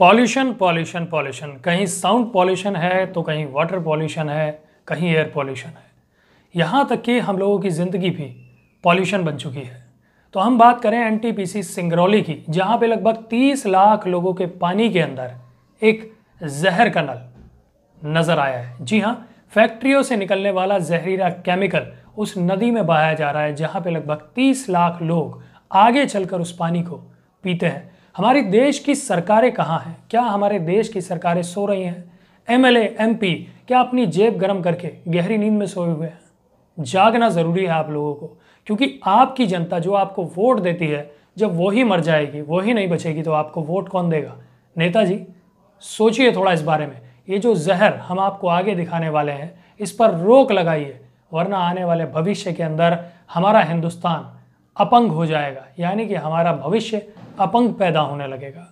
pollution pollution pollution कहीं sound pollution है तो कहीं वाटर पॉल्यूशन है कहीं एयर पॉल्यूशन है यहाँ तक कि हम लोगों की ज़िंदगी भी पॉल्यूशन बन चुकी है तो हम बात करें एनटीपीसी सिंगरौली की जहाँ पे लगभग 30 लाख लोगों के पानी के अंदर एक जहर का नल नज़र आया है जी हाँ फैक्ट्रियों से निकलने वाला जहरीला केमिकल उस नदी में बहाया जा रहा है जहाँ पे लगभग 30 लाख लोग आगे चलकर उस पानी को पीते हैं हमारे देश की सरकारें कहाँ हैं क्या हमारे देश की सरकारें सो रही हैं एमएलए एमपी क्या अपनी जेब गर्म करके गहरी नींद में सोए हुए हैं जागना ज़रूरी है आप लोगों को क्योंकि आपकी जनता जो आपको वोट देती है जब वो ही मर जाएगी वो ही नहीं बचेगी तो आपको वोट कौन देगा नेताजी सोचिए थोड़ा इस बारे में ये जो जहर हम आपको आगे दिखाने वाले हैं इस पर रोक लगाइए वरना आने वाले भविष्य के अंदर हमारा हिंदुस्तान अपंग हो जाएगा यानी कि हमारा भविष्य अपंग पैदा होने लगेगा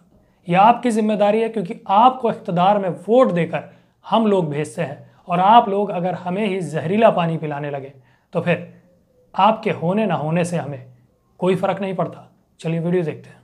यह आपकी जिम्मेदारी है क्योंकि आपको इकतदार में वोट देकर हम लोग भेजते हैं और आप लोग अगर हमें ही जहरीला पानी पिलाने लगे तो फिर आपके होने ना होने से हमें कोई फ़र्क नहीं पड़ता चलिए वीडियो देखते हैं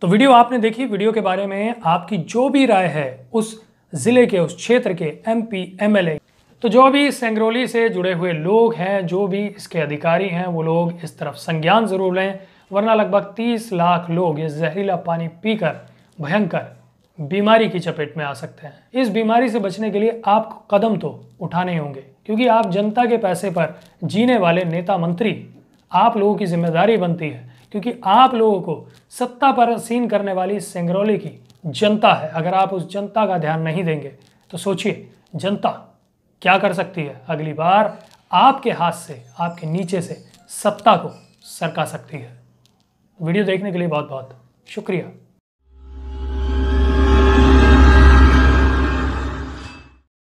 तो वीडियो आपने देखी वीडियो के बारे में आपकी जो भी राय है उस ज़िले के उस क्षेत्र के एमपी एमएलए तो जो भी सेंगरौली से जुड़े हुए लोग हैं जो भी इसके अधिकारी हैं वो लोग इस तरफ संज्ञान ज़रूर लें वरना लगभग 30 लाख लोग ये जहरीला पानी पीकर भयंकर बीमारी की चपेट में आ सकते हैं इस बीमारी से बचने के लिए आपको कदम तो उठाने होंगे क्योंकि आप जनता के पैसे पर जीने वाले नेता मंत्री आप लोगों की जिम्मेदारी बनती है क्योंकि आप लोगों को सत्ता पर सीन करने वाली सिंगरौली की जनता है अगर आप उस जनता का ध्यान नहीं देंगे तो सोचिए जनता क्या कर सकती है अगली बार आपके हाथ से आपके नीचे से सत्ता को सरका सकती है वीडियो देखने के लिए बहुत बहुत शुक्रिया